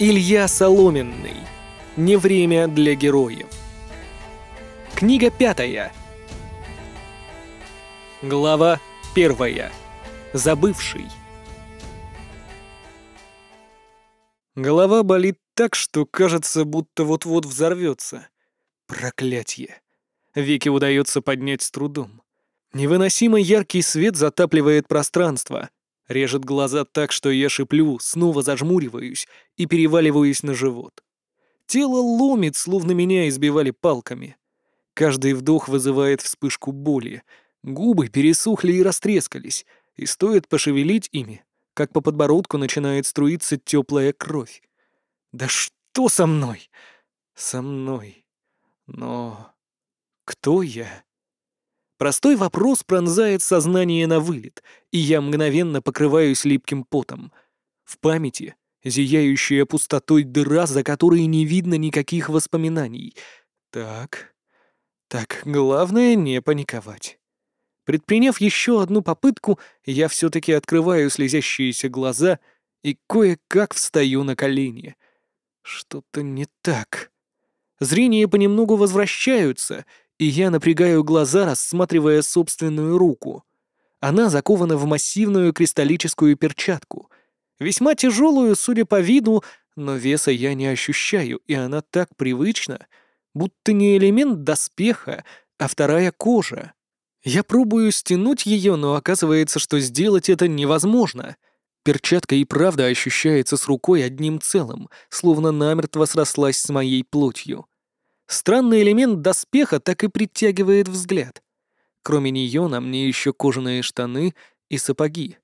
Илья Соломенный. Не время для героев. Книга пятая. Глава первая. Забывший. Голова болит так, что кажется, будто вот-вот взорвется. Проклятье. Веки удается поднять с трудом. Невыносимо яркий свет затапливает пространство — Режет глаза так, что я шиплю, снова зажмуриваюсь и переваливаюсь на живот. Тело ломит, словно меня избивали палками. Каждый вдох вызывает вспышку боли. Губы пересохли и растрескались, и стоит пошевелить ими, как по подбородку начинает струиться теплая кровь. Да что со мной? Со мной. Но кто я? Простой вопрос пронзает сознание на вылет, и я мгновенно покрываюсь липким потом. В памяти зияющая пустотой дыра, за которой не видно никаких воспоминаний. Так, так, главное не паниковать. Предприняв еще одну попытку, я все-таки открываю слезящиеся глаза и кое-как встаю на колени. Что-то не так. Зрение понемногу возвращаются, и я напрягаю глаза, рассматривая собственную руку. Она закована в массивную кристаллическую перчатку. Весьма тяжелую, судя по виду, но веса я не ощущаю, и она так привычна, будто не элемент доспеха, а вторая кожа. Я пробую стянуть ее, но оказывается, что сделать это невозможно. Перчатка и правда ощущается с рукой одним целым, словно намертво срослась с моей плотью. Странный элемент доспеха так и притягивает взгляд. Кроме нее на мне еще кожаные штаны и сапоги.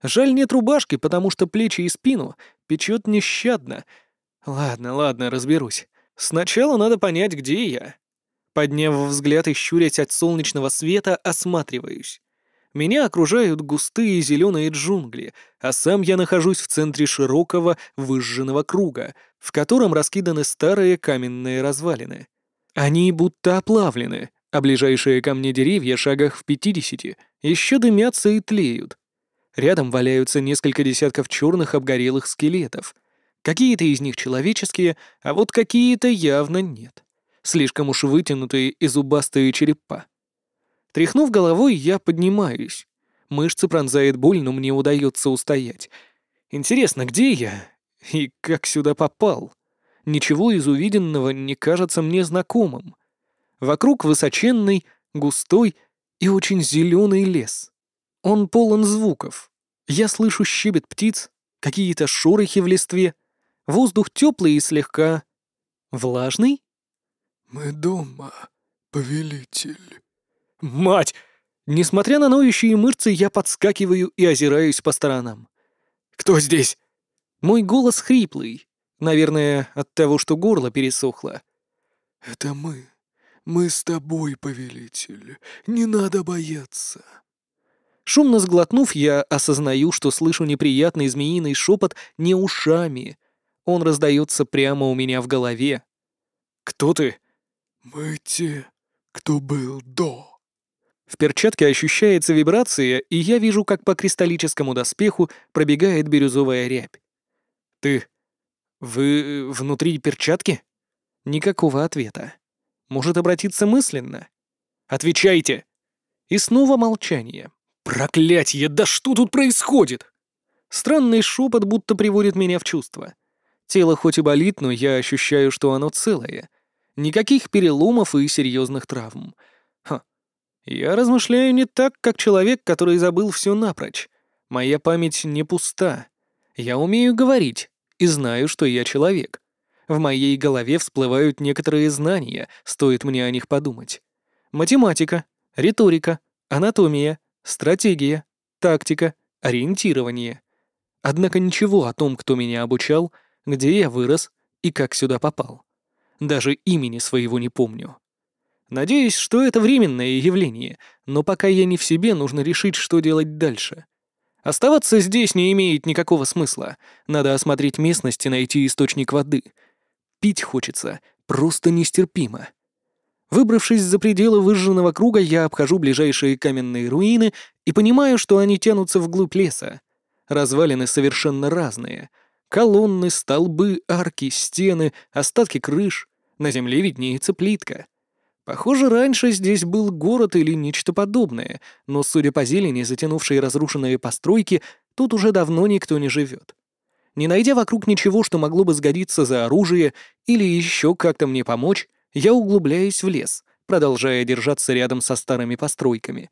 Жаль, нет рубашки, потому что плечи и спину печет нещадно. Ладно, ладно, разберусь. Сначала надо понять, где я. Подняв взгляд и щурясь от солнечного света, осматриваюсь. Меня окружают густые зеленые джунгли, а сам я нахожусь в центре широкого выжженного круга, в котором раскиданы старые каменные развалины. Они будто оплавлены, а ближайшие ко мне деревья шагах в пятидесяти еще дымятся и тлеют. Рядом валяются несколько десятков черных обгорелых скелетов. Какие-то из них человеческие, а вот какие-то явно нет. Слишком уж вытянутые и зубастые черепа. Тряхнув головой, я поднимаюсь. Мышцы пронзает боль, но мне удается устоять. Интересно, где я? И как сюда попал? Ничего из увиденного не кажется мне знакомым. Вокруг высоченный, густой и очень зеленый лес. Он полон звуков. Я слышу щебет птиц, какие-то шорохи в листве. Воздух теплый и слегка... влажный? «Мы дома, повелитель». Мать! Несмотря на ноющие мышцы, я подскакиваю и озираюсь по сторонам. «Кто здесь?» Мой голос хриплый. Наверное, от того, что горло пересохло. «Это мы. Мы с тобой, повелитель. Не надо бояться». Шумно сглотнув, я осознаю, что слышу неприятный змеиный шепот не ушами. Он раздается прямо у меня в голове. «Кто ты?» «Мы те, кто был до». В перчатке ощущается вибрация, и я вижу, как по кристаллическому доспеху пробегает бирюзовая рябь. «Ты... вы... Э, внутри перчатки?» Никакого ответа. Может обратиться мысленно? «Отвечайте!» И снова молчание. «Проклятье! Да что тут происходит?» Странный шепот будто приводит меня в чувство. Тело хоть и болит, но я ощущаю, что оно целое. Никаких переломов и серьезных травм — я размышляю не так, как человек, который забыл все напрочь. Моя память не пуста. Я умею говорить и знаю, что я человек. В моей голове всплывают некоторые знания, стоит мне о них подумать. Математика, риторика, анатомия, стратегия, тактика, ориентирование. Однако ничего о том, кто меня обучал, где я вырос и как сюда попал. Даже имени своего не помню. Надеюсь, что это временное явление, но пока я не в себе, нужно решить, что делать дальше. Оставаться здесь не имеет никакого смысла. Надо осмотреть местность и найти источник воды. Пить хочется, просто нестерпимо. Выбравшись за пределы выжженного круга, я обхожу ближайшие каменные руины и понимаю, что они тянутся вглубь леса. Развалины совершенно разные. Колонны, столбы, арки, стены, остатки крыш. На земле виднеется плитка — Похоже, раньше здесь был город или нечто подобное, но, судя по зелени, затянувшей разрушенные постройки, тут уже давно никто не живет. Не найдя вокруг ничего, что могло бы сгодиться за оружие или еще как-то мне помочь, я углубляюсь в лес, продолжая держаться рядом со старыми постройками.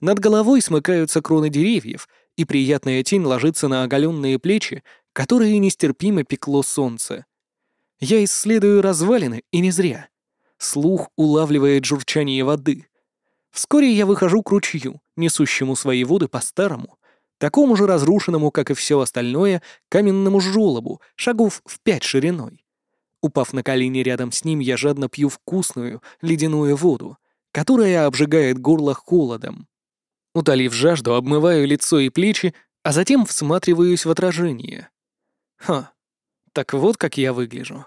Над головой смыкаются кроны деревьев, и приятная тень ложится на оголенные плечи, которые нестерпимо пекло солнце. Я исследую развалины, и не зря — слух улавливает журчание воды. Вскоре я выхожу к ручью, несущему свои воды по старому, такому же разрушенному, как и все остальное, каменному жёлобу, шагов в пять шириной. Упав на колени рядом с ним, я жадно пью вкусную, ледяную воду, которая обжигает горло холодом. Утолив жажду, обмываю лицо и плечи, а затем всматриваюсь в отражение. Ха, так вот как я выгляжу.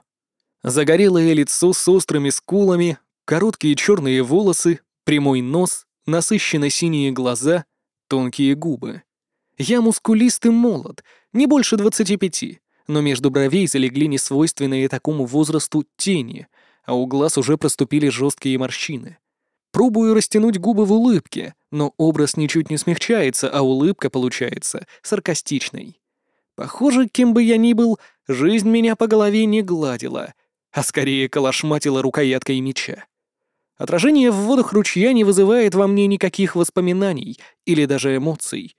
Загорелое лицо с острыми скулами, короткие черные волосы, прямой нос, насыщенно синие глаза, тонкие губы. Я мускулист и молод, не больше 25, но между бровей залегли несвойственные такому возрасту тени, а у глаз уже проступили жесткие морщины. Пробую растянуть губы в улыбке, но образ ничуть не смягчается, а улыбка получается саркастичной. Похоже, кем бы я ни был, жизнь меня по голове не гладила — а скорее калашматила рукояткой меча. Отражение в водах ручья не вызывает во мне никаких воспоминаний или даже эмоций.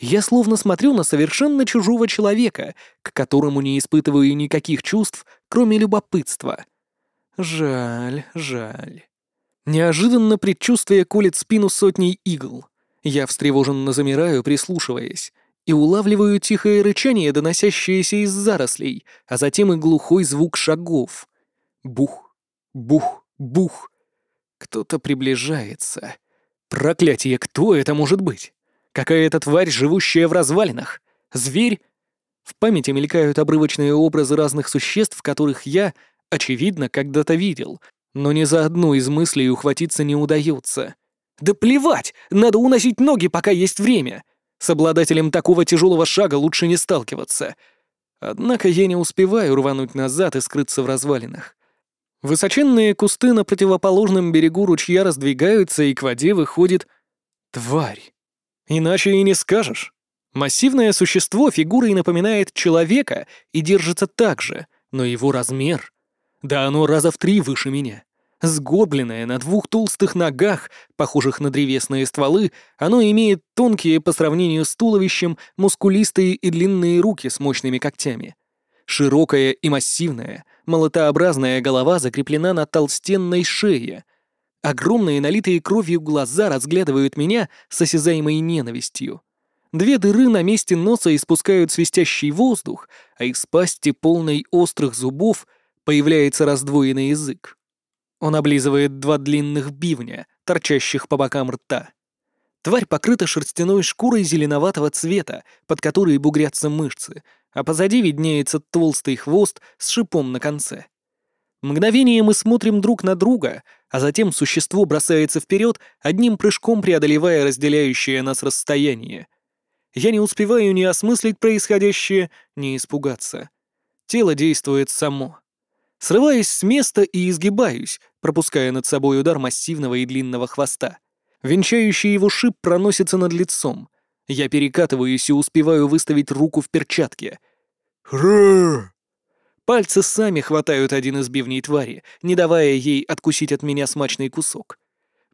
Я словно смотрю на совершенно чужого человека, к которому не испытываю никаких чувств, кроме любопытства. Жаль, жаль. Неожиданно предчувствие колет спину сотней игл. Я встревоженно замираю, прислушиваясь и улавливаю тихое рычание, доносящееся из зарослей, а затем и глухой звук шагов. Бух, бух, бух. Кто-то приближается. Проклятие, кто это может быть? Какая-то тварь, живущая в развалинах? Зверь? В памяти мелькают обрывочные образы разных существ, которых я, очевидно, когда-то видел, но ни за одну из мыслей ухватиться не удается. Да плевать! Надо уносить ноги, пока есть время! — с обладателем такого тяжелого шага лучше не сталкиваться. Однако я не успеваю рвануть назад и скрыться в развалинах. Высоченные кусты на противоположном берегу ручья раздвигаются, и к воде выходит... Тварь. Иначе и не скажешь. Массивное существо фигурой напоминает человека и держится так же, но его размер... Да оно раза в три выше меня. Сгодленное на двух толстых ногах, похожих на древесные стволы, оно имеет тонкие по сравнению с туловищем мускулистые и длинные руки с мощными когтями. Широкая и массивная, молотообразная голова закреплена на толстенной шее. Огромные налитые кровью глаза разглядывают меня с осязаемой ненавистью. Две дыры на месте носа испускают свистящий воздух, а из пасти, полной острых зубов, появляется раздвоенный язык. Он облизывает два длинных бивня, торчащих по бокам рта. Тварь покрыта шерстяной шкурой зеленоватого цвета, под которой бугрятся мышцы, а позади виднеется толстый хвост с шипом на конце. Мгновение мы смотрим друг на друга, а затем существо бросается вперед, одним прыжком преодолевая разделяющее нас расстояние. Я не успеваю ни осмыслить происходящее, ни испугаться. Тело действует само. Срываюсь с места и изгибаюсь, пропуская над собой удар массивного и длинного хвоста. Венчающий его шип проносится над лицом. Я перекатываюсь и успеваю выставить руку в перчатке. «Хрррр!» Пальцы сами хватают один из бивней твари, не давая ей откусить от меня смачный кусок.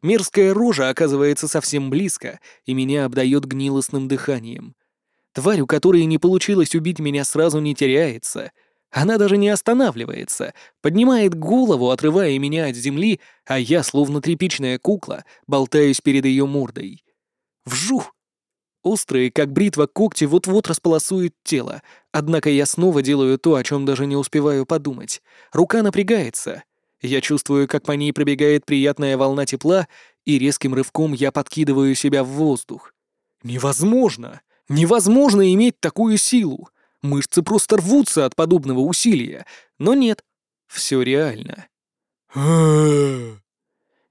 Мерзкая рожа оказывается совсем близко, и меня обдает гнилостным дыханием. Тварь, у которой не получилось убить меня, сразу не теряется — она даже не останавливается, поднимает голову, отрывая меня от земли, а я, словно тряпичная кукла, болтаюсь перед ее мордой. Вжух! Острые, как бритва, когти вот-вот располосуют тело, однако я снова делаю то, о чем даже не успеваю подумать. Рука напрягается. Я чувствую, как по ней пробегает приятная волна тепла, и резким рывком я подкидываю себя в воздух. Невозможно! Невозможно иметь такую силу! Мышцы просто рвутся от подобного усилия. Но нет, все реально.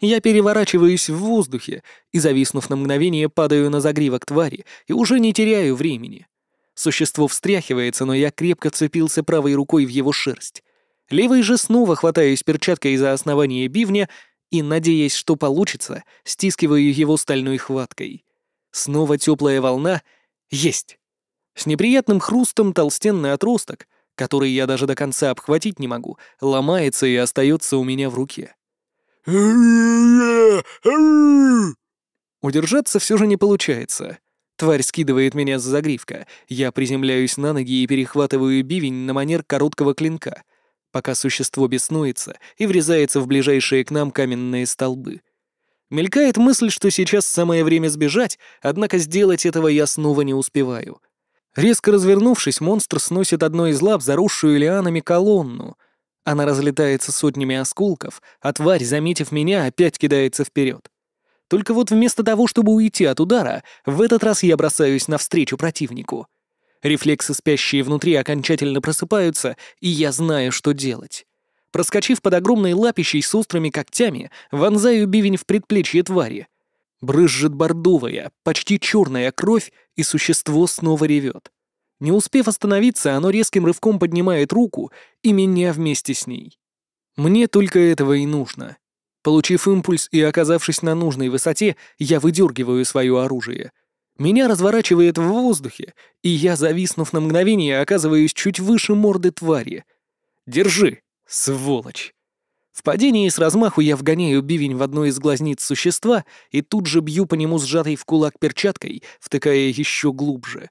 Я переворачиваюсь в воздухе и, зависнув на мгновение, падаю на загривок твари и уже не теряю времени. Существо встряхивается, но я крепко цепился правой рукой в его шерсть. Левой же снова хватаюсь перчаткой за основание бивня и, надеясь, что получится, стискиваю его стальной хваткой. Снова теплая волна. Есть! С неприятным хрустом толстенный отросток, который я даже до конца обхватить не могу, ломается и остается у меня в руке. Удержаться все же не получается. Тварь скидывает меня с загривка. Я приземляюсь на ноги и перехватываю бивень на манер короткого клинка, пока существо беснуется и врезается в ближайшие к нам каменные столбы. Мелькает мысль, что сейчас самое время сбежать, однако сделать этого я снова не успеваю — Резко развернувшись, монстр сносит одной из лап заросшую лианами колонну. Она разлетается сотнями осколков, а тварь, заметив меня, опять кидается вперед. Только вот вместо того, чтобы уйти от удара, в этот раз я бросаюсь навстречу противнику. Рефлексы, спящие внутри, окончательно просыпаются, и я знаю, что делать. Проскочив под огромной лапищей с острыми когтями, вонзаю бивень в предплечье твари. Брызжет бордовая, почти черная кровь, и существо снова ревет. Не успев остановиться, оно резким рывком поднимает руку, и меня вместе с ней. Мне только этого и нужно. Получив импульс и оказавшись на нужной высоте, я выдергиваю свое оружие. Меня разворачивает в воздухе, и я, зависнув на мгновение, оказываюсь чуть выше морды твари. «Держи, сволочь!» В падении с размаху я вгоняю бивень в одну из глазниц существа и тут же бью по нему сжатой в кулак перчаткой, втыкая еще глубже.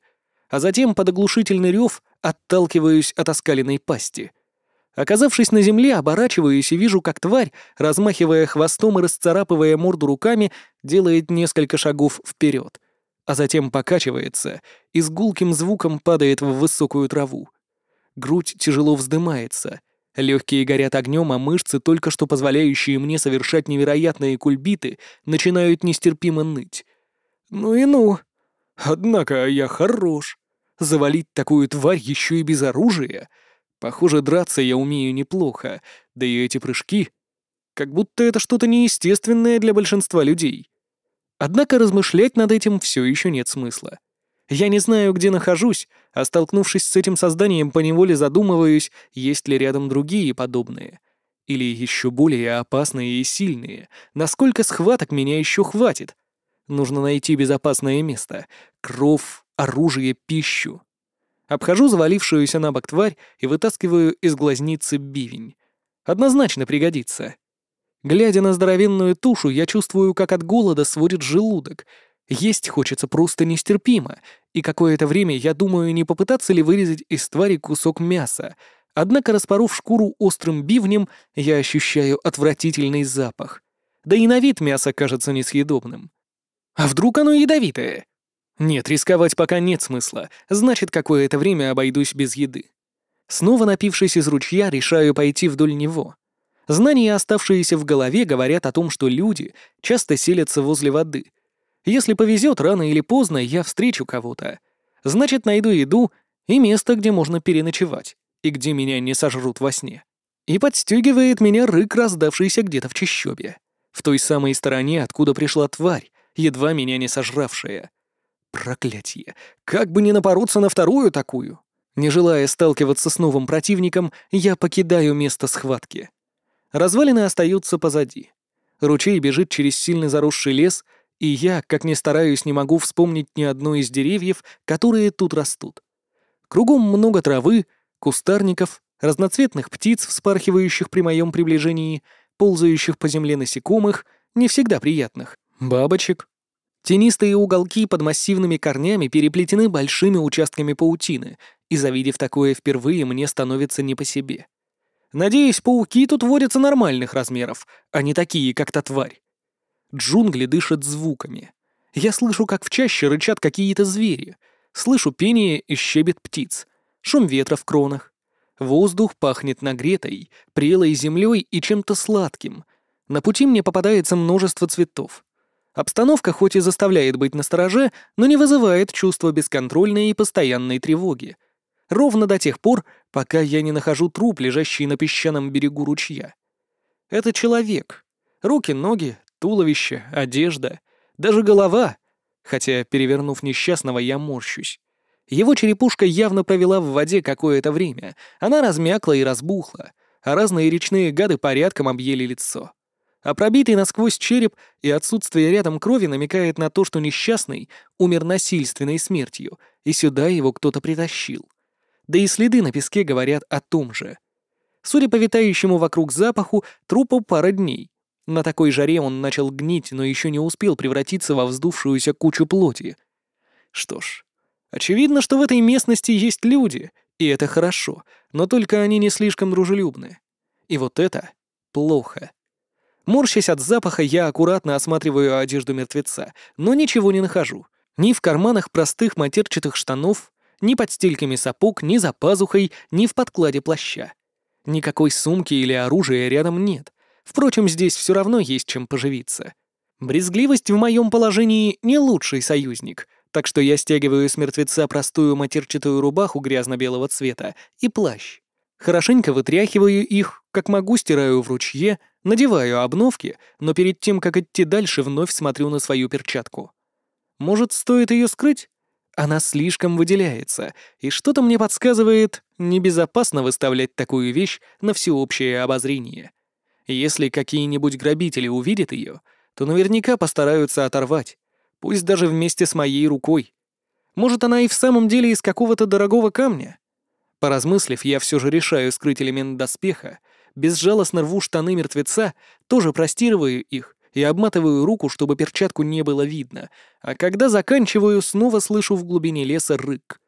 А затем под оглушительный рев отталкиваюсь от оскаленной пасти. Оказавшись на земле, оборачиваюсь и вижу, как тварь, размахивая хвостом и расцарапывая морду руками, делает несколько шагов вперед, а затем покачивается и с гулким звуком падает в высокую траву. Грудь тяжело вздымается — Легкие горят огнем, а мышцы, только что позволяющие мне совершать невероятные кульбиты, начинают нестерпимо ныть. Ну и ну. Однако я хорош. Завалить такую тварь еще и без оружия. Похоже, драться я умею неплохо, да и эти прыжки... Как будто это что-то неестественное для большинства людей. Однако размышлять над этим все еще нет смысла. Я не знаю, где нахожусь, а столкнувшись с этим созданием, поневоле задумываюсь, есть ли рядом другие подобные. Или еще более опасные и сильные. Насколько схваток меня еще хватит? Нужно найти безопасное место. Кров, оружие, пищу. Обхожу завалившуюся на бок тварь и вытаскиваю из глазницы бивень. Однозначно пригодится. Глядя на здоровенную тушу, я чувствую, как от голода сводит желудок — есть хочется просто нестерпимо, и какое-то время я думаю, не попытаться ли вырезать из твари кусок мяса, однако, распоров шкуру острым бивнем, я ощущаю отвратительный запах. Да и на вид мясо кажется несъедобным. А вдруг оно ядовитое? Нет, рисковать пока нет смысла, значит, какое-то время обойдусь без еды. Снова напившись из ручья, решаю пойти вдоль него. Знания, оставшиеся в голове, говорят о том, что люди часто селятся возле воды — если повезет, рано или поздно я встречу кого-то. Значит, найду еду и место, где можно переночевать, и где меня не сожрут во сне. И подстегивает меня рык, раздавшийся где-то в чащобе. В той самой стороне, откуда пришла тварь, едва меня не сожравшая. Проклятье! Как бы не напороться на вторую такую! Не желая сталкиваться с новым противником, я покидаю место схватки. Развалины остаются позади. Ручей бежит через сильно заросший лес, и я, как ни стараюсь, не могу вспомнить ни одно из деревьев, которые тут растут. Кругом много травы, кустарников, разноцветных птиц, вспархивающих при моем приближении, ползающих по земле насекомых, не всегда приятных, бабочек. Тенистые уголки под массивными корнями переплетены большими участками паутины, и, завидев такое впервые, мне становится не по себе. Надеюсь, пауки тут водятся нормальных размеров, а не такие, как та тварь. Джунгли дышат звуками. Я слышу, как в чаще рычат какие-то звери. Слышу пение и щебет птиц. Шум ветра в кронах. Воздух пахнет нагретой, прелой землей и чем-то сладким. На пути мне попадается множество цветов. Обстановка хоть и заставляет быть настороже, но не вызывает чувства бесконтрольной и постоянной тревоги. Ровно до тех пор, пока я не нахожу труп, лежащий на песчаном берегу ручья. Это человек. Руки, ноги, Туловище, одежда, даже голова. Хотя, перевернув несчастного, я морщусь. Его черепушка явно провела в воде какое-то время. Она размякла и разбухла, а разные речные гады порядком объели лицо. А пробитый насквозь череп и отсутствие рядом крови намекает на то, что несчастный умер насильственной смертью, и сюда его кто-то притащил. Да и следы на песке говорят о том же. Судя по витающему вокруг запаху, трупу пара дней. На такой жаре он начал гнить, но еще не успел превратиться во вздувшуюся кучу плоти. Что ж, очевидно, что в этой местности есть люди, и это хорошо, но только они не слишком дружелюбны. И вот это плохо. Морщась от запаха, я аккуратно осматриваю одежду мертвеца, но ничего не нахожу. Ни в карманах простых матерчатых штанов, ни под стельками сапог, ни за пазухой, ни в подкладе плаща. Никакой сумки или оружия рядом нет — Впрочем, здесь все равно есть чем поживиться. Брезгливость в моем положении не лучший союзник, так что я стягиваю с мертвеца простую матерчатую рубаху грязно-белого цвета и плащ. Хорошенько вытряхиваю их, как могу стираю в ручье, надеваю обновки, но перед тем, как идти дальше, вновь смотрю на свою перчатку. Может, стоит ее скрыть? Она слишком выделяется, и что-то мне подсказывает, небезопасно выставлять такую вещь на всеобщее обозрение если какие-нибудь грабители увидят ее, то наверняка постараются оторвать, пусть даже вместе с моей рукой. Может, она и в самом деле из какого-то дорогого камня? Поразмыслив, я все же решаю скрыть элемент доспеха, безжалостно рву штаны мертвеца, тоже простирываю их и обматываю руку, чтобы перчатку не было видно, а когда заканчиваю, снова слышу в глубине леса рык.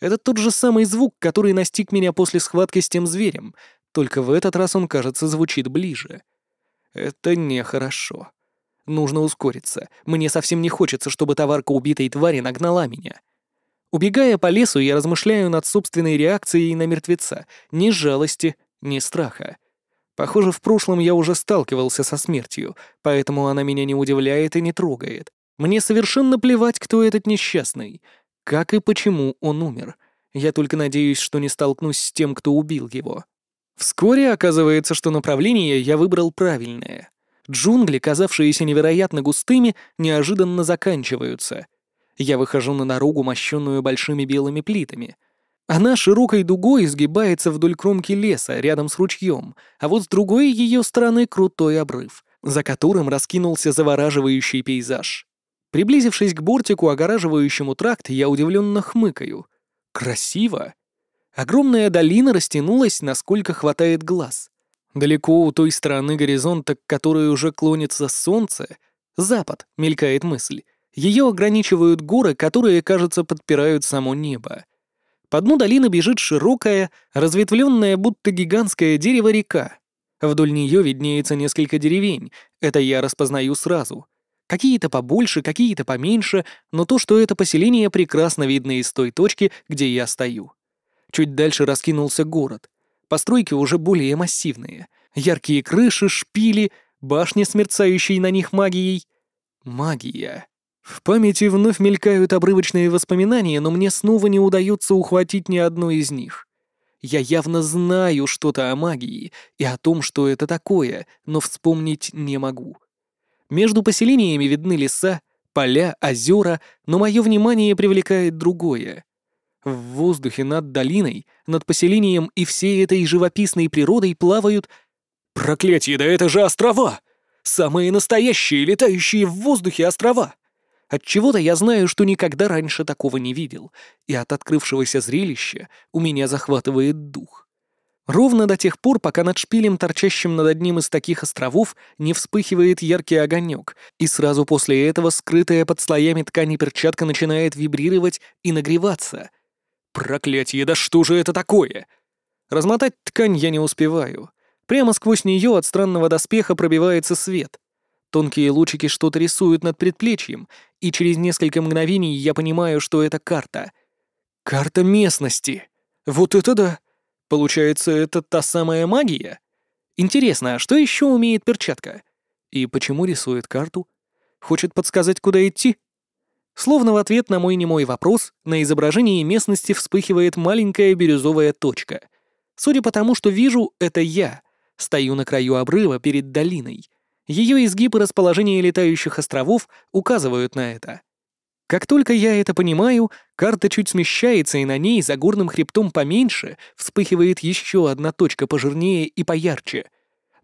Это тот же самый звук, который настиг меня после схватки с тем зверем, только в этот раз он, кажется, звучит ближе. Это нехорошо. Нужно ускориться. Мне совсем не хочется, чтобы товарка убитой твари нагнала меня. Убегая по лесу, я размышляю над собственной реакцией на мертвеца. Ни жалости, ни страха. Похоже, в прошлом я уже сталкивался со смертью, поэтому она меня не удивляет и не трогает. Мне совершенно плевать, кто этот несчастный, как и почему он умер. Я только надеюсь, что не столкнусь с тем, кто убил его. Вскоре оказывается, что направление я выбрал правильное. Джунгли, казавшиеся невероятно густыми, неожиданно заканчиваются. Я выхожу на дорогу, мощенную большими белыми плитами. Она широкой дугой изгибается вдоль кромки леса, рядом с ручьем, а вот с другой ее стороны крутой обрыв, за которым раскинулся завораживающий пейзаж. Приблизившись к бортику, огораживающему тракт, я удивленно хмыкаю. «Красиво!» Огромная долина растянулась, насколько хватает глаз. Далеко у той стороны горизонта, к которой уже клонится солнце, запад, мелькает мысль, ее ограничивают горы, которые, кажется, подпирают само небо. По дну долины бежит широкая, разветвленная, будто гигантское дерево река. Вдоль нее виднеется несколько деревень, это я распознаю сразу. Какие-то побольше, какие-то поменьше, но то, что это поселение, прекрасно видно из той точки, где я стою. Чуть дальше раскинулся город. Постройки уже более массивные. Яркие крыши, шпили, башни с на них магией. Магия. В памяти вновь мелькают обрывочные воспоминания, но мне снова не удается ухватить ни одно из них. Я явно знаю что-то о магии и о том, что это такое, но вспомнить не могу. Между поселениями видны леса, поля, озера, но мое внимание привлекает другое — в воздухе над долиной, над поселением и всей этой живописной природой плавают... Проклятие, да это же острова! Самые настоящие летающие в воздухе острова! От чего-то я знаю, что никогда раньше такого не видел, и от открывшегося зрелища у меня захватывает дух. Ровно до тех пор, пока над шпилем, торчащим над одним из таких островов, не вспыхивает яркий огонек, и сразу после этого скрытая под слоями ткани перчатка начинает вибрировать и нагреваться — Проклятье, да что же это такое? Размотать ткань я не успеваю. Прямо сквозь нее от странного доспеха пробивается свет. Тонкие лучики что-то рисуют над предплечьем, и через несколько мгновений я понимаю, что это карта. Карта местности. Вот это да! Получается, это та самая магия? Интересно, а что еще умеет перчатка? И почему рисует карту? Хочет подсказать, куда идти? Словно в ответ на мой немой вопрос, на изображении местности вспыхивает маленькая бирюзовая точка. Судя по тому, что вижу, это я. Стою на краю обрыва перед долиной. Ее изгиб и расположение летающих островов указывают на это. Как только я это понимаю, карта чуть смещается, и на ней за горным хребтом поменьше вспыхивает еще одна точка пожирнее и поярче.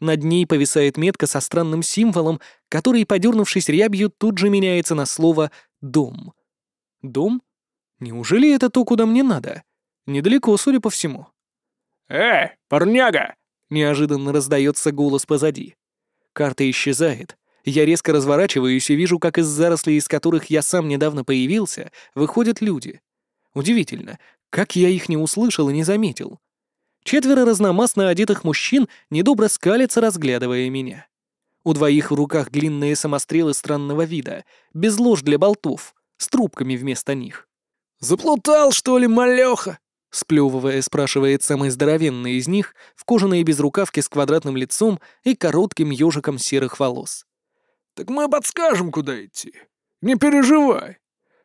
Над ней повисает метка со странным символом, который, подернувшись рябью, тут же меняется на слово Дом. Дом? Неужели это то, куда мне надо? Недалеко, судя по всему. «Э, парняга!» — неожиданно раздается голос позади. Карта исчезает. Я резко разворачиваюсь и вижу, как из зарослей, из которых я сам недавно появился, выходят люди. Удивительно, как я их не услышал и не заметил. Четверо разномастно одетых мужчин недобро скалятся, разглядывая меня. У двоих в руках длинные самострелы странного вида, без лож для болтов, с трубками вместо них. «Заплутал, что ли, малёха?» Сплёвывая, спрашивает самый здоровенный из них в кожаной безрукавке с квадратным лицом и коротким ёжиком серых волос. «Так мы подскажем, куда идти. Не переживай.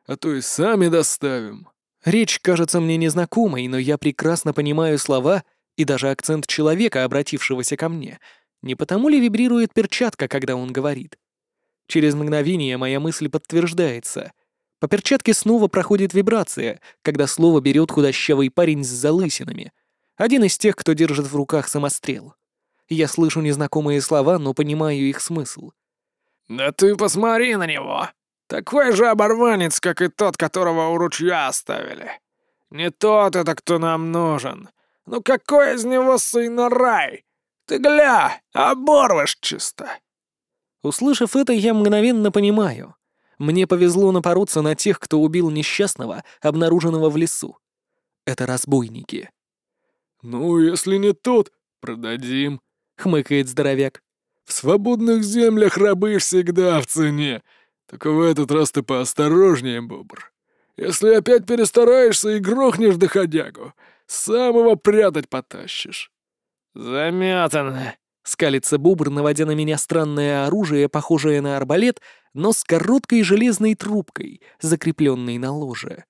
А то и сами доставим». Речь кажется мне незнакомой, но я прекрасно понимаю слова и даже акцент человека, обратившегося ко мне — не потому ли вибрирует перчатка, когда он говорит? Через мгновение моя мысль подтверждается. По перчатке снова проходит вибрация, когда слово берет худощавый парень с залысинами. Один из тех, кто держит в руках самострел. Я слышу незнакомые слова, но понимаю их смысл. «Да ты посмотри на него! Такой же оборванец, как и тот, которого у ручья оставили. Не тот это, кто нам нужен. Ну какой из него сын рай? «Ты гля! Оборваш чисто!» Услышав это, я мгновенно понимаю. Мне повезло напороться на тех, кто убил несчастного, обнаруженного в лесу. Это разбойники. «Ну, если не тот, продадим», — хмыкает здоровяк. «В свободных землях рабы всегда в цене. Только в этот раз ты поосторожнее, бобр. Если опять перестараешься и грохнешь доходягу, самого прятать потащишь». «Замятан!» — скалится бубр, наводя на меня странное оружие, похожее на арбалет, но с короткой железной трубкой, закрепленной на ложе.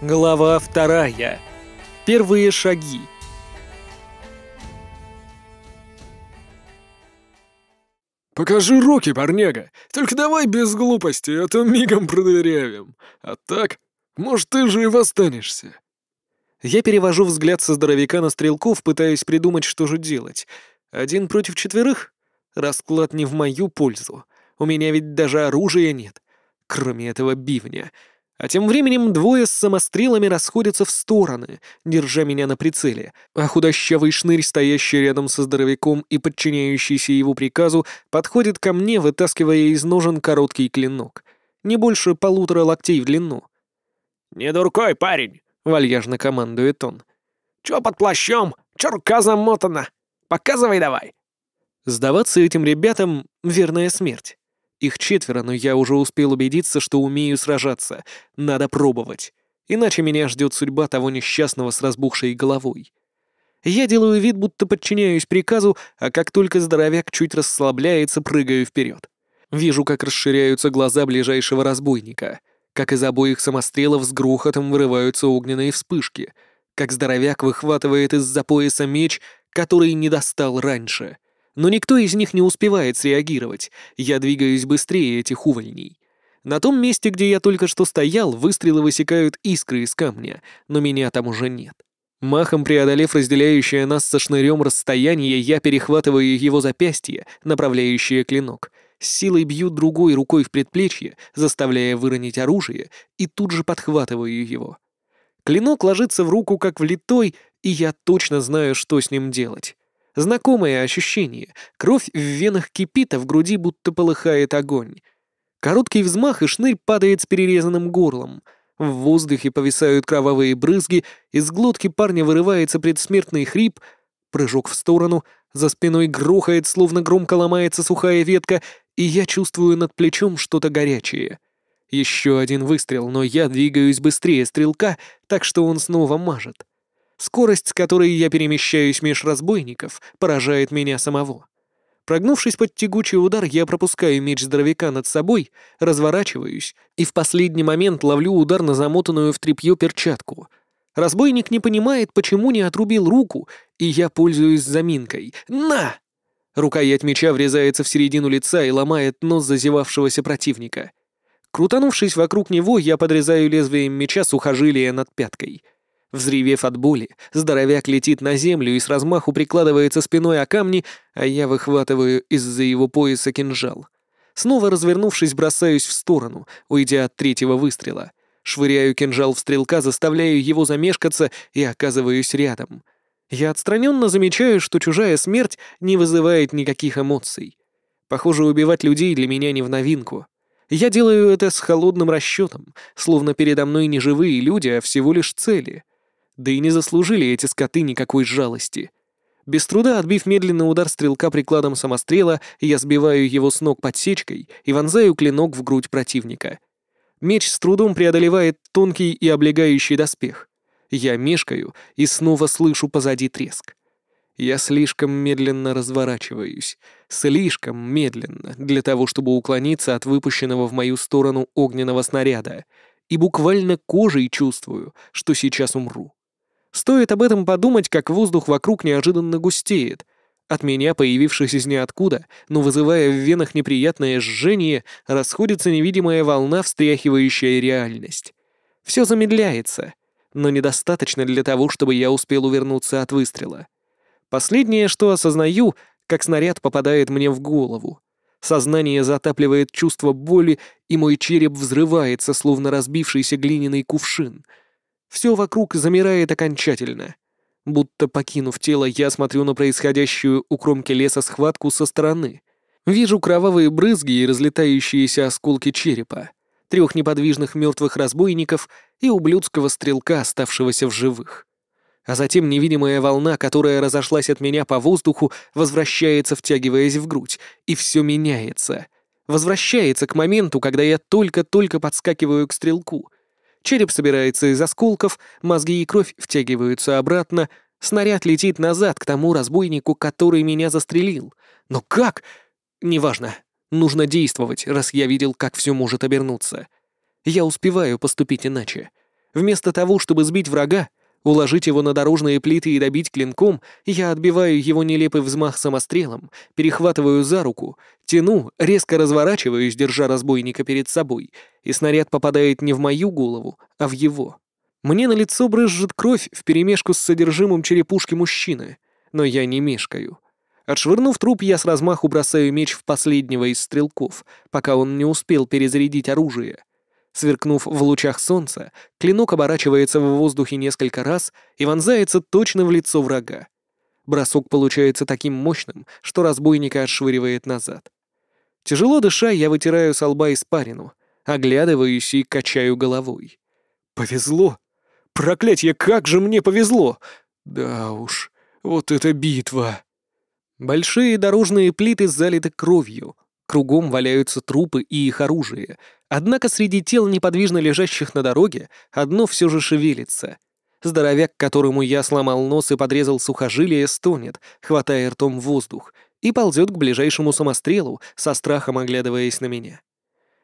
Глава вторая. Первые шаги. «Покажи руки, парнега! Только давай без глупостей. а то мигом продырявим. А так, может, ты же и восстанешься!» Я перевожу взгляд со здоровяка на стрелков, пытаясь придумать, что же делать. Один против четверых? Расклад не в мою пользу. У меня ведь даже оружия нет, кроме этого бивня. А тем временем двое с самострелами расходятся в стороны, держа меня на прицеле, а худощавый шнырь, стоящий рядом со здоровяком и подчиняющийся его приказу, подходит ко мне, вытаскивая из ножен короткий клинок. Не больше полутора локтей в длину. «Не дуркой, парень! — вальяжно командует он. «Чё под плащом? Чё рука замотана? Показывай давай!» Сдаваться этим ребятам — верная смерть. Их четверо, но я уже успел убедиться, что умею сражаться. Надо пробовать. Иначе меня ждет судьба того несчастного с разбухшей головой. Я делаю вид, будто подчиняюсь приказу, а как только здоровяк чуть расслабляется, прыгаю вперед. Вижу, как расширяются глаза ближайшего разбойника как из обоих самострелов с грохотом вырываются огненные вспышки, как здоровяк выхватывает из-за пояса меч, который не достал раньше. Но никто из них не успевает среагировать, я двигаюсь быстрее этих увольней. На том месте, где я только что стоял, выстрелы высекают искры из камня, но меня там уже нет. Махом преодолев разделяющее нас со шнырем расстояние, я перехватываю его запястье, направляющее клинок — силой бью другой рукой в предплечье, заставляя выронить оружие, и тут же подхватываю его. Клинок ложится в руку как влитой, и я точно знаю, что с ним делать. Знакомое ощущение. Кровь в венах кипит, а в груди будто полыхает огонь. Короткий взмах, и шнырь падает с перерезанным горлом. В воздухе повисают кровавые брызги, из глотки парня вырывается предсмертный хрип, прыжок в сторону, за спиной грохает, словно громко ломается сухая ветка, и я чувствую над плечом что-то горячее. Еще один выстрел, но я двигаюсь быстрее стрелка, так что он снова мажет. Скорость, с которой я перемещаюсь меж разбойников, поражает меня самого. Прогнувшись под тягучий удар, я пропускаю меч здоровяка над собой, разворачиваюсь и в последний момент ловлю удар на замотанную в тряпье перчатку. Разбойник не понимает, почему не отрубил руку, и я пользуюсь заминкой. «На!» Рукоять меча врезается в середину лица и ломает нос зазевавшегося противника. Крутанувшись вокруг него, я подрезаю лезвием меча сухожилие над пяткой. Взревев от боли, здоровяк летит на землю и с размаху прикладывается спиной о камни, а я выхватываю из-за его пояса кинжал. Снова развернувшись, бросаюсь в сторону, уйдя от третьего выстрела. Швыряю кинжал в стрелка, заставляю его замешкаться и оказываюсь рядом — я отстраненно замечаю, что чужая смерть не вызывает никаких эмоций. Похоже, убивать людей для меня не в новинку. Я делаю это с холодным расчетом, словно передо мной не живые люди, а всего лишь цели. Да и не заслужили эти скоты никакой жалости. Без труда отбив медленный удар стрелка прикладом самострела, я сбиваю его с ног подсечкой и вонзаю клинок в грудь противника. Меч с трудом преодолевает тонкий и облегающий доспех. Я мешкаю и снова слышу позади треск. Я слишком медленно разворачиваюсь, слишком медленно для того, чтобы уклониться от выпущенного в мою сторону огненного снаряда, и буквально кожей чувствую, что сейчас умру. Стоит об этом подумать, как воздух вокруг неожиданно густеет. От меня, появившись из ниоткуда, но вызывая в венах неприятное жжение, расходится невидимая волна, встряхивающая реальность. Все замедляется, но недостаточно для того, чтобы я успел увернуться от выстрела. Последнее, что осознаю, как снаряд попадает мне в голову. Сознание затапливает чувство боли, и мой череп взрывается, словно разбившийся глиняный кувшин. Все вокруг замирает окончательно. Будто покинув тело, я смотрю на происходящую у кромки леса схватку со стороны. Вижу кровавые брызги и разлетающиеся осколки черепа трех неподвижных мертвых разбойников и ублюдского стрелка, оставшегося в живых. А затем невидимая волна, которая разошлась от меня по воздуху, возвращается, втягиваясь в грудь, и все меняется. Возвращается к моменту, когда я только-только подскакиваю к стрелку. Череп собирается из осколков, мозги и кровь втягиваются обратно, снаряд летит назад к тому разбойнику, который меня застрелил. Но как? Неважно. Нужно действовать, раз я видел, как все может обернуться. Я успеваю поступить иначе. Вместо того, чтобы сбить врага, уложить его на дорожные плиты и добить клинком, я отбиваю его нелепый взмах самострелом, перехватываю за руку, тяну, резко разворачиваюсь, держа разбойника перед собой, и снаряд попадает не в мою голову, а в его. Мне на лицо брызжет кровь вперемешку с содержимым черепушки мужчины, но я не мешкаю. Отшвырнув труп, я с размаху бросаю меч в последнего из стрелков, пока он не успел перезарядить оружие. Сверкнув в лучах солнца, клинок оборачивается в воздухе несколько раз и вонзается точно в лицо врага. Бросок получается таким мощным, что разбойника отшвыривает назад. Тяжело дыша, я вытираю с лба испарину, оглядываюсь и качаю головой. «Повезло! Проклятье, как же мне повезло! Да уж, вот это битва!» Большие дорожные плиты залиты кровью, кругом валяются трупы и их оружие, однако среди тел неподвижно лежащих на дороге одно все же шевелится. Здоровяк, которому я сломал нос и подрезал сухожилие, стонет, хватая ртом воздух, и ползет к ближайшему самострелу, со страхом оглядываясь на меня.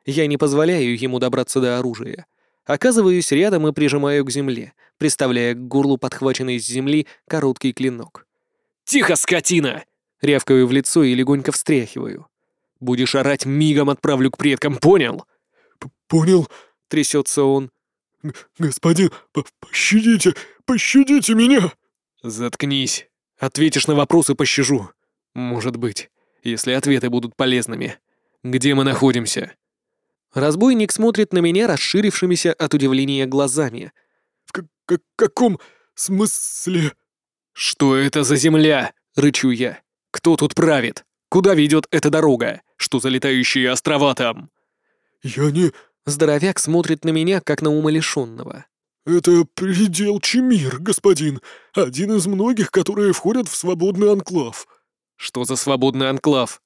Я не позволяю ему добраться до оружия. Оказываюсь рядом и прижимаю к земле, приставляя к горлу подхваченный с земли короткий клинок. «Тихо, скотина!» Рявкаю в лицо и легонько встряхиваю. «Будешь орать, мигом отправлю к предкам, понял?» П «Понял», — трясется он. Г «Господин, по пощадите, пощадите меня!» «Заткнись. Ответишь на вопросы, пощажу. Может быть, если ответы будут полезными. Где мы находимся?» Разбойник смотрит на меня расширившимися от удивления глазами. «В каком смысле?» «Что это за земля?» — рычу я. Кто тут правит? Куда ведет эта дорога? Что за летающие острова там?» «Я не...» Здоровяк смотрит на меня, как на умалишенного. «Это предел Чемир, господин. Один из многих, которые входят в свободный анклав». «Что за свободный анклав?»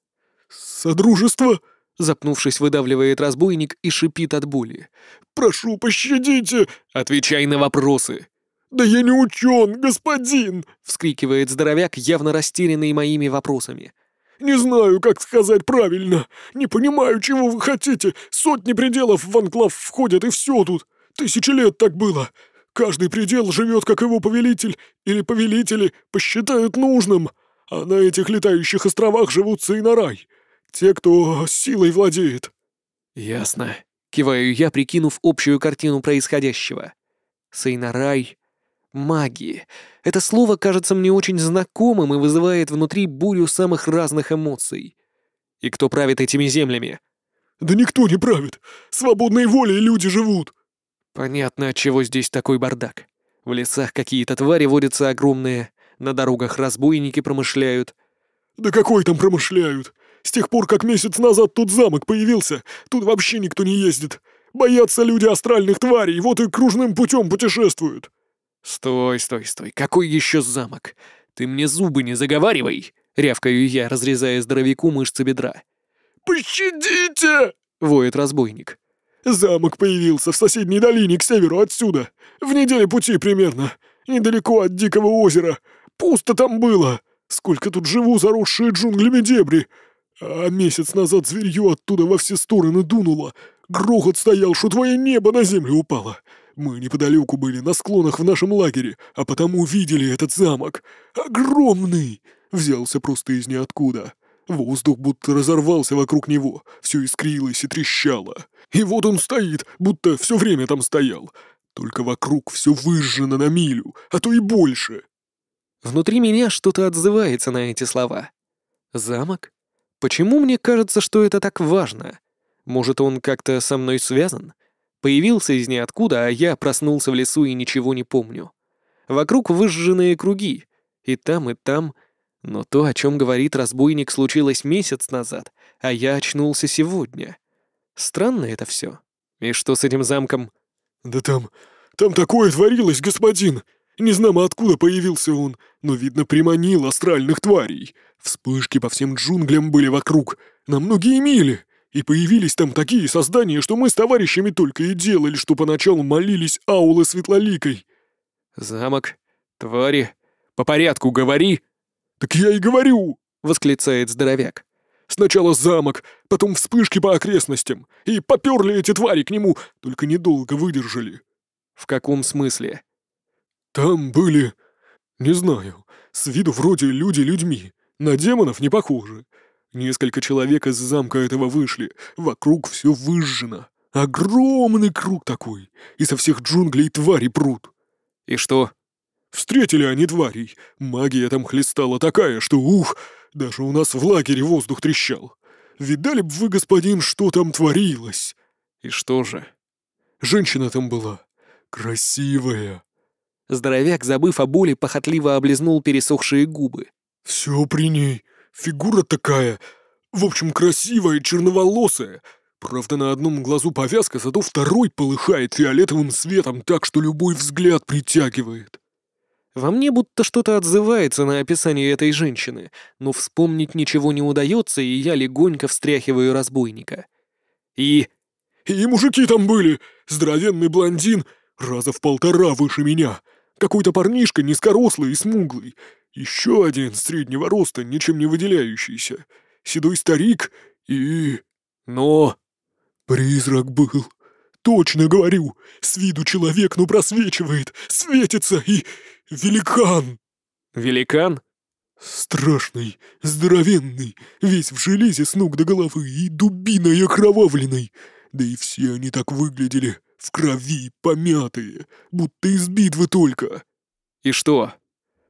«Содружество!» Запнувшись, выдавливает разбойник и шипит от боли. «Прошу, пощадите!» «Отвечай на вопросы!» «Да я не учен, господин!» — вскрикивает здоровяк, явно растерянный моими вопросами. «Не знаю, как сказать правильно. Не понимаю, чего вы хотите. Сотни пределов в анклав входят, и все тут. Тысячи лет так было. Каждый предел живет, как его повелитель или повелители посчитают нужным. А на этих летающих островах живут Сейнарай. Те, кто силой владеет». «Ясно», — киваю я, прикинув общую картину происходящего. Сейнарай Магии. Это слово кажется мне очень знакомым и вызывает внутри бурю самых разных эмоций. И кто правит этими землями? Да никто не правит. Свободной волей люди живут. Понятно, от чего здесь такой бардак. В лесах какие-то твари водятся огромные, на дорогах разбойники промышляют. Да какой там промышляют? С тех пор, как месяц назад тут замок появился, тут вообще никто не ездит. Боятся люди астральных тварей, вот и кружным путем путешествуют. «Стой, стой, стой! Какой еще замок? Ты мне зубы не заговаривай!» — рявкаю я, разрезая здоровяку мышцы бедра. «Пощадите!» — воет разбойник. «Замок появился в соседней долине к северу отсюда, в неделе пути примерно, недалеко от Дикого озера. Пусто там было. Сколько тут живу заросшие джунглями дебри. А месяц назад зверьё оттуда во все стороны дунуло. Грохот стоял, что твое небо на землю упало. Мы неподалеку были, на склонах в нашем лагере, а потому видели этот замок. Огромный! Взялся просто из ниоткуда. Воздух будто разорвался вокруг него, все искрилось и трещало. И вот он стоит, будто все время там стоял. Только вокруг все выжжено на милю, а то и больше. Внутри меня что-то отзывается на эти слова. Замок? Почему мне кажется, что это так важно? Может, он как-то со мной связан? Появился из ниоткуда, а я проснулся в лесу и ничего не помню. Вокруг выжженные круги. И там, и там. Но то, о чем говорит разбойник, случилось месяц назад, а я очнулся сегодня. Странно это все. И что с этим замком? Да там... там такое творилось, господин! Не знамо откуда появился он, но, видно, приманил астральных тварей. Вспышки по всем джунглям были вокруг, на многие мили и появились там такие создания, что мы с товарищами только и делали, что поначалу молились аулы светлоликой». «Замок, твари, по порядку говори!» «Так я и говорю!» — восклицает здоровяк. «Сначала замок, потом вспышки по окрестностям, и поперли эти твари к нему, только недолго выдержали». «В каком смысле?» «Там были... не знаю, с виду вроде люди людьми, на демонов не похожи, Несколько человек из замка этого вышли. Вокруг все выжжено. Огромный круг такой. И со всех джунглей твари прут. И что? Встретили они тварей. Магия там хлестала такая, что ух, даже у нас в лагере воздух трещал. Видали бы вы, господин, что там творилось? И что же? Женщина там была. Красивая. Здоровяк, забыв о боли, похотливо облизнул пересохшие губы. «Все при ней. Фигура такая, в общем, красивая черноволосая. Правда, на одном глазу повязка, зато второй полыхает фиолетовым светом так, что любой взгляд притягивает. Во мне будто что-то отзывается на описание этой женщины, но вспомнить ничего не удается, и я легонько встряхиваю разбойника. И... И мужики там были! Здоровенный блондин, раза в полтора выше меня. Какой-то парнишка низкорослый и смуглый еще один среднего роста, ничем не выделяющийся, седой старик и... но... Призрак был. Точно говорю, с виду человек, но ну, просвечивает, светится и... великан! Великан? Страшный, здоровенный, весь в железе с ног до головы и дубиной окровавленной. Да и все они так выглядели, в крови, помятые, будто из битвы только. И что,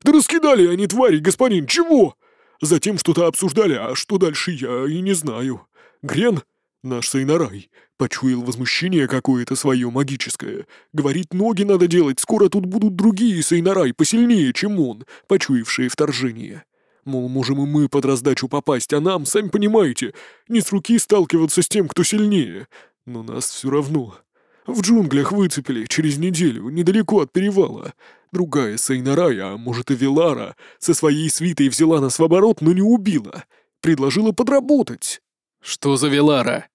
«Да раскидали они твари, господин, чего?» Затем что-то обсуждали, а что дальше я и не знаю. Грен, наш Сейнарай, почуял возмущение какое-то свое магическое. Говорит, ноги надо делать, скоро тут будут другие Сейнарай, посильнее, чем он, почуявшие вторжение. Мол, можем и мы под раздачу попасть, а нам, сами понимаете, не с руки сталкиваться с тем, кто сильнее. Но нас все равно. В джунглях выцепили через неделю, недалеко от перевала. Другая Сейнарая, а может и Вилара, со своей свитой взяла нас в оборот, но не убила. Предложила подработать. Что за Вилара?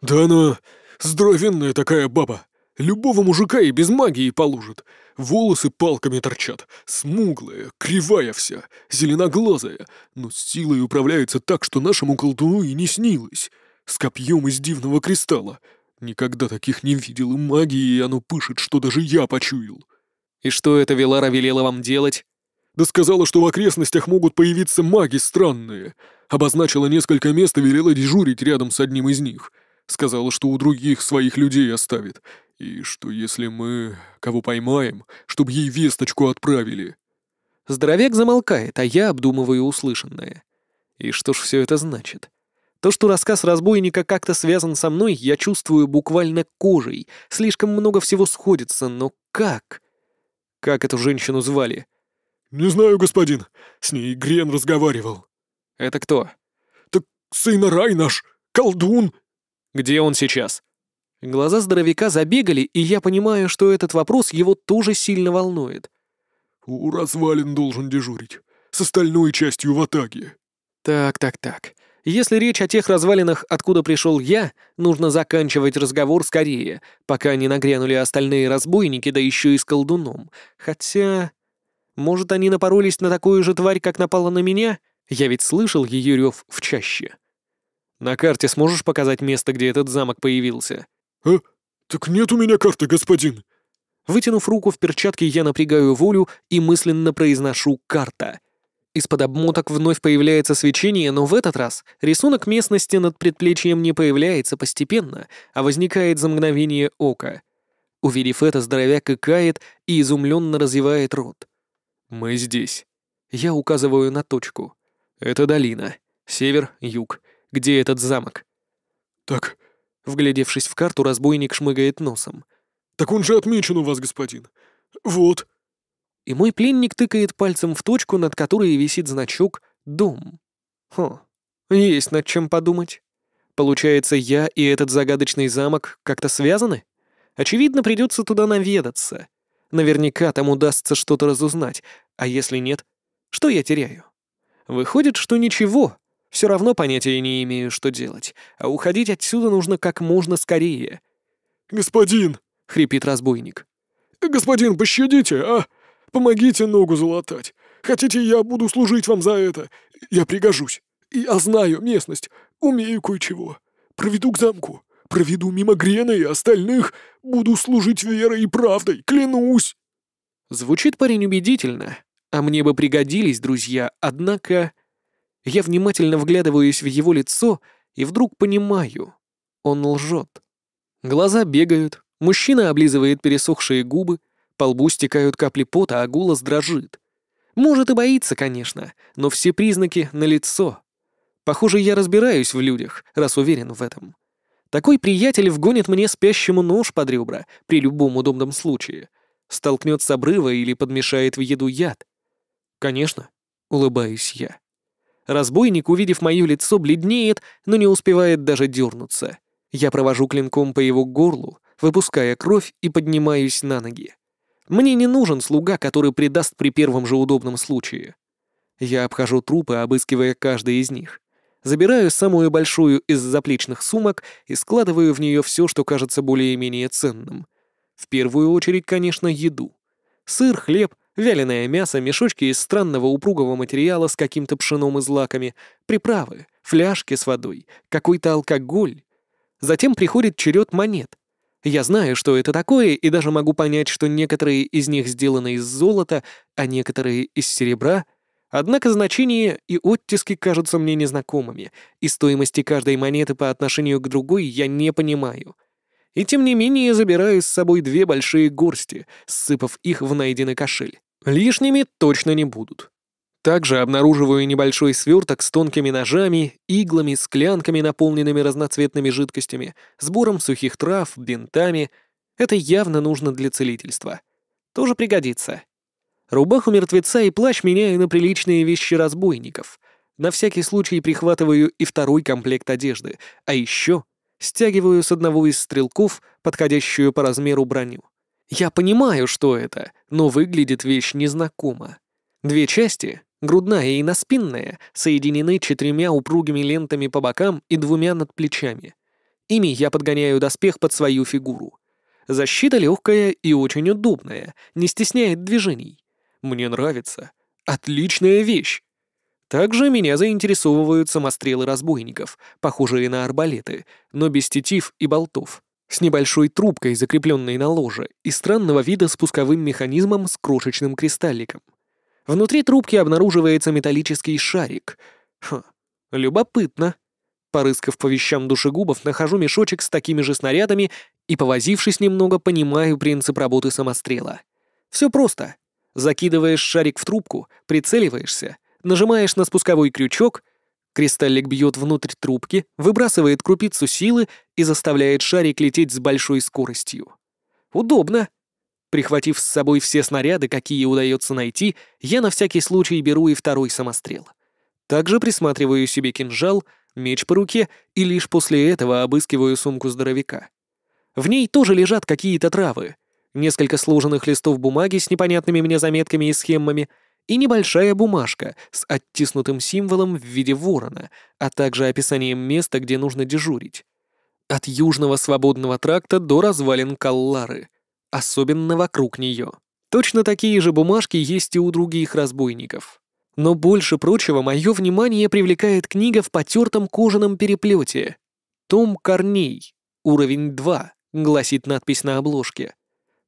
Да она здоровенная такая баба. Любого мужика и без магии положит. Волосы палками торчат, смуглая, кривая вся, зеленоглазая, но с силой управляется так, что нашему колдуну и не снилось. С копьем из дивного кристалла. Никогда таких не видел, и магии оно пышет, что даже я почуял. «И что это Велара велела вам делать?» «Да сказала, что в окрестностях могут появиться маги странные. Обозначила несколько мест и велела дежурить рядом с одним из них. Сказала, что у других своих людей оставит. И что если мы кого поймаем, чтобы ей весточку отправили». Здоровяк замолкает, а я обдумываю услышанное. И что ж все это значит? То, что рассказ разбойника как-то связан со мной, я чувствую буквально кожей. Слишком много всего сходится, но как? «Как эту женщину звали?» «Не знаю, господин. С ней Грен разговаривал». «Это кто?» «Так сын рай наш, колдун». «Где он сейчас?» Глаза здоровяка забегали, и я понимаю, что этот вопрос его тоже сильно волнует. «У развалин должен дежурить. С остальной частью в атаке». «Так, так, так. Если речь о тех развалинах, откуда пришел я, нужно заканчивать разговор скорее, пока не нагрянули остальные разбойники, да еще и с колдуном. Хотя... Может, они напоролись на такую же тварь, как напала на меня? Я ведь слышал ее рев в чаще. На карте сможешь показать место, где этот замок появился? А? Так нет у меня карты, господин. Вытянув руку в перчатке, я напрягаю волю и мысленно произношу «карта». Из-под обмоток вновь появляется свечение, но в этот раз рисунок местности над предплечьем не появляется постепенно, а возникает за мгновение ока. Увидев это, здоровяк икает и изумленно разевает рот. «Мы здесь». Я указываю на точку. «Это долина. Север, юг. Где этот замок?» «Так...» Вглядевшись в карту, разбойник шмыгает носом. «Так он же отмечен у вас, господин. Вот...» И мой пленник тыкает пальцем в точку, над которой висит значок «Дом». Хо, есть над чем подумать. Получается, я и этот загадочный замок как-то связаны? Очевидно, придется туда наведаться. Наверняка там удастся что-то разузнать, а если нет, что я теряю? Выходит, что ничего. Все равно понятия не имею, что делать, а уходить отсюда нужно как можно скорее. «Господин!» — хрипит разбойник. «Господин, пощадите, а! Помогите ногу залатать. Хотите, я буду служить вам за это? Я пригожусь. Я знаю местность, умею кое-чего. Проведу к замку, проведу мимо Грена и остальных, буду служить верой и правдой, клянусь!» Звучит парень убедительно, а мне бы пригодились друзья, однако... Я внимательно вглядываюсь в его лицо и вдруг понимаю, он лжет. Глаза бегают, мужчина облизывает пересохшие губы, по лбу стекают капли пота, а голос дрожит. Может и боится, конечно, но все признаки налицо. Похоже, я разбираюсь в людях, раз уверен в этом. Такой приятель вгонит мне спящему нож под ребра при любом удобном случае. Столкнет с обрыва или подмешает в еду яд. Конечно, улыбаюсь я. Разбойник, увидев мое лицо, бледнеет, но не успевает даже дернуться. Я провожу клинком по его горлу, выпуская кровь и поднимаюсь на ноги. Мне не нужен слуга, который предаст при первом же удобном случае. Я обхожу трупы, обыскивая каждый из них. Забираю самую большую из заплечных сумок и складываю в нее все, что кажется более-менее ценным. В первую очередь, конечно, еду. Сыр, хлеб, вяленое мясо, мешочки из странного упругого материала с каким-то пшеном и злаками, приправы, фляжки с водой, какой-то алкоголь. Затем приходит черед монет, я знаю, что это такое, и даже могу понять, что некоторые из них сделаны из золота, а некоторые из серебра. Однако значения и оттиски кажутся мне незнакомыми, и стоимости каждой монеты по отношению к другой я не понимаю. И тем не менее забираю с собой две большие горсти, сыпав их в найденный кошель. Лишними точно не будут. Также обнаруживаю небольшой сверток с тонкими ножами, иглами, склянками, наполненными разноцветными жидкостями, сбором сухих трав, бинтами. Это явно нужно для целительства. Тоже пригодится. Рубаху мертвеца и плащ меняю на приличные вещи разбойников. На всякий случай прихватываю и второй комплект одежды, а еще стягиваю с одного из стрелков подходящую по размеру броню. Я понимаю, что это, но выглядит вещь незнакомо. Две части грудная и наспинная, соединены четырьмя упругими лентами по бокам и двумя над плечами. Ими я подгоняю доспех под свою фигуру. Защита легкая и очень удобная, не стесняет движений. Мне нравится. Отличная вещь. Также меня заинтересовывают самострелы разбойников, похожие на арбалеты, но без тетив и болтов, с небольшой трубкой, закрепленной на ложе, и странного вида спусковым механизмом с крошечным кристалликом. Внутри трубки обнаруживается металлический шарик. Хм, любопытно. Порыскав по вещам душегубов, нахожу мешочек с такими же снарядами и, повозившись немного, понимаю принцип работы самострела. Все просто. Закидываешь шарик в трубку, прицеливаешься, нажимаешь на спусковой крючок, кристаллик бьет внутрь трубки, выбрасывает крупицу силы и заставляет шарик лететь с большой скоростью. Удобно. Прихватив с собой все снаряды, какие удается найти, я на всякий случай беру и второй самострел. Также присматриваю себе кинжал, меч по руке и лишь после этого обыскиваю сумку здоровяка. В ней тоже лежат какие-то травы, несколько сложенных листов бумаги с непонятными мне заметками и схемами и небольшая бумажка с оттиснутым символом в виде ворона, а также описанием места, где нужно дежурить. От южного свободного тракта до развалин Каллары особенно вокруг нее. Точно такие же бумажки есть и у других разбойников. Но больше прочего мое внимание привлекает книга в потертом кожаном переплете. «Том Корней. Уровень 2», — гласит надпись на обложке.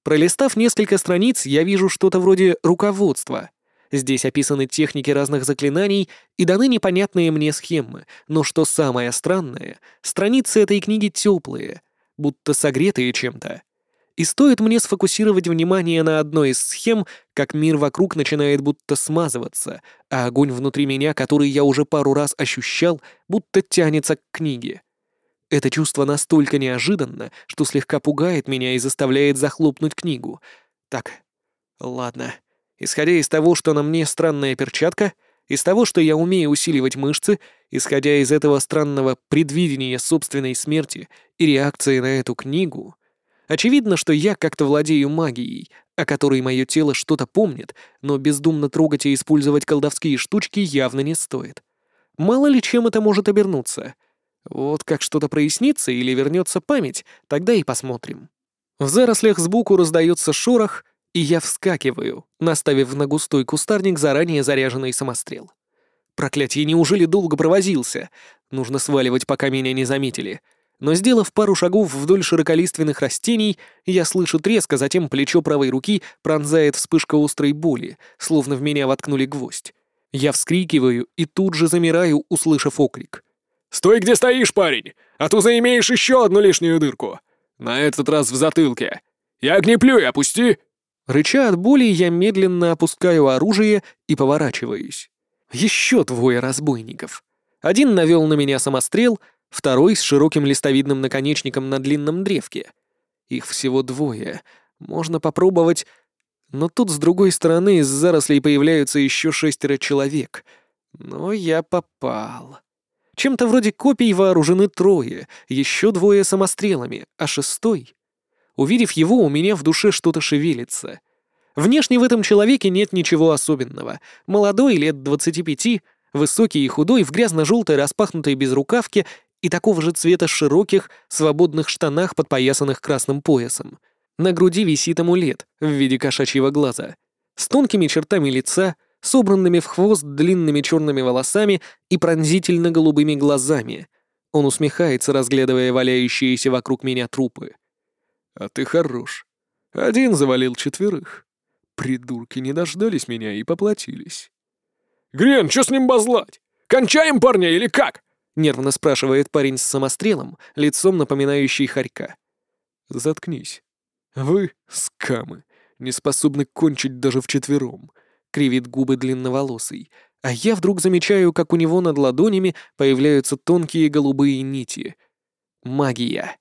Пролистав несколько страниц, я вижу что-то вроде руководства. Здесь описаны техники разных заклинаний и даны непонятные мне схемы, но что самое странное, страницы этой книги теплые, будто согретые чем-то. И стоит мне сфокусировать внимание на одной из схем, как мир вокруг начинает будто смазываться, а огонь внутри меня, который я уже пару раз ощущал, будто тянется к книге. Это чувство настолько неожиданно, что слегка пугает меня и заставляет захлопнуть книгу. Так, ладно. Исходя из того, что на мне странная перчатка, из того, что я умею усиливать мышцы, исходя из этого странного предвидения собственной смерти и реакции на эту книгу, Очевидно, что я как-то владею магией, о которой мое тело что-то помнит, но бездумно трогать и использовать колдовские штучки явно не стоит. Мало ли чем это может обернуться. Вот как что-то прояснится или вернется память, тогда и посмотрим. В зарослях сбоку раздается шорох, и я вскакиваю, наставив на густой кустарник заранее заряженный самострел. Проклятие, неужели долго провозился? Нужно сваливать, пока меня не заметили. — но, сделав пару шагов вдоль широколиственных растений, я слышу треск, а затем плечо правой руки пронзает вспышка острой боли, словно в меня воткнули гвоздь. Я вскрикиваю и тут же замираю, услышав окрик. «Стой, где стоишь, парень, а то заимеешь еще одну лишнюю дырку. На этот раз в затылке. Я огнеплюй, опусти!» Рыча от боли, я медленно опускаю оружие и поворачиваюсь. Еще двое разбойников. Один навел на меня самострел — второй с широким листовидным наконечником на длинном древке. Их всего двое. Можно попробовать... Но тут, с другой стороны, из зарослей появляются еще шестеро человек. Но я попал. Чем-то вроде копий вооружены трое, еще двое самострелами, а шестой... Увидев его, у меня в душе что-то шевелится. Внешне в этом человеке нет ничего особенного. Молодой, лет 25, высокий и худой, в грязно-желтой распахнутой безрукавке и такого же цвета широких, свободных штанах, подпоясанных красным поясом. На груди висит амулет в виде кошачьего глаза, с тонкими чертами лица, собранными в хвост длинными черными волосами и пронзительно-голубыми глазами. Он усмехается, разглядывая валяющиеся вокруг меня трупы. «А ты хорош. Один завалил четверых. Придурки не дождались меня и поплатились». «Грен, что с ним базлать? Кончаем парня или как?» — нервно спрашивает парень с самострелом, лицом напоминающий хорька. «Заткнись. Вы, скамы, не способны кончить даже вчетвером», — кривит губы длинноволосый, а я вдруг замечаю, как у него над ладонями появляются тонкие голубые нити. Магия.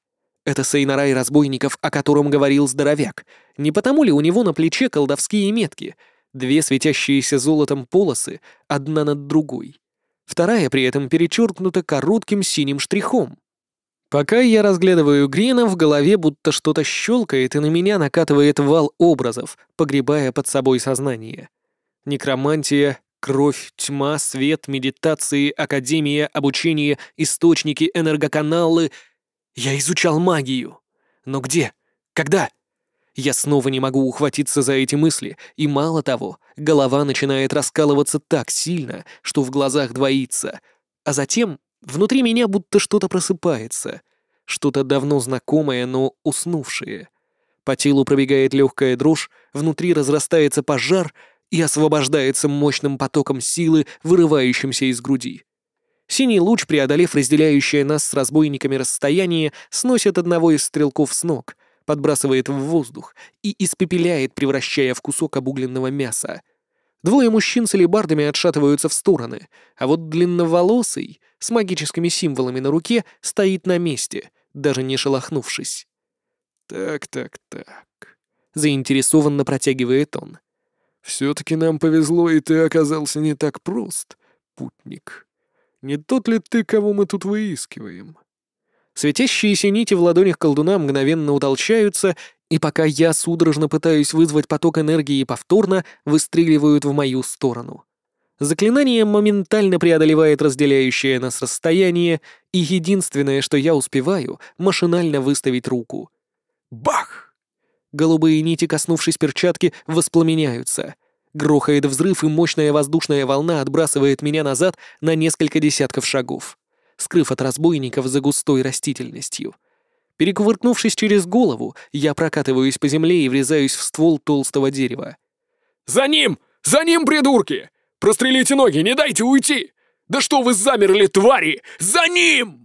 Это Сейнарай разбойников, о котором говорил здоровяк. Не потому ли у него на плече колдовские метки? Две светящиеся золотом полосы, одна над другой вторая при этом перечеркнута коротким синим штрихом. Пока я разглядываю Грина, в голове будто что-то щелкает, и на меня накатывает вал образов, погребая под собой сознание. Некромантия, кровь, тьма, свет, медитации, академия, обучение, источники, энергоканалы. Я изучал магию. Но где? Когда? Я снова не могу ухватиться за эти мысли, и мало того, голова начинает раскалываться так сильно, что в глазах двоится. А затем внутри меня будто что-то просыпается. Что-то давно знакомое, но уснувшее. По телу пробегает легкая дрожь, внутри разрастается пожар и освобождается мощным потоком силы, вырывающимся из груди. Синий луч, преодолев разделяющее нас с разбойниками расстояние, сносит одного из стрелков с ног — подбрасывает в воздух и испепеляет, превращая в кусок обугленного мяса. Двое мужчин с алебардами отшатываются в стороны, а вот длинноволосый с магическими символами на руке стоит на месте, даже не шелохнувшись. «Так-так-так», — заинтересованно протягивает он. «Все-таки нам повезло, и ты оказался не так прост, путник. Не тот ли ты, кого мы тут выискиваем?» Светящиеся нити в ладонях колдуна мгновенно утолщаются, и пока я судорожно пытаюсь вызвать поток энергии повторно, выстреливают в мою сторону. Заклинание моментально преодолевает разделяющее нас расстояние, и единственное, что я успеваю, машинально выставить руку. Бах! Голубые нити, коснувшись перчатки, воспламеняются. Грохает взрыв, и мощная воздушная волна отбрасывает меня назад на несколько десятков шагов скрыв от разбойников за густой растительностью. Перекувыркнувшись через голову, я прокатываюсь по земле и врезаюсь в ствол толстого дерева. «За ним! За ним, придурки! Прострелите ноги, не дайте уйти! Да что вы замерли, твари! За ним!»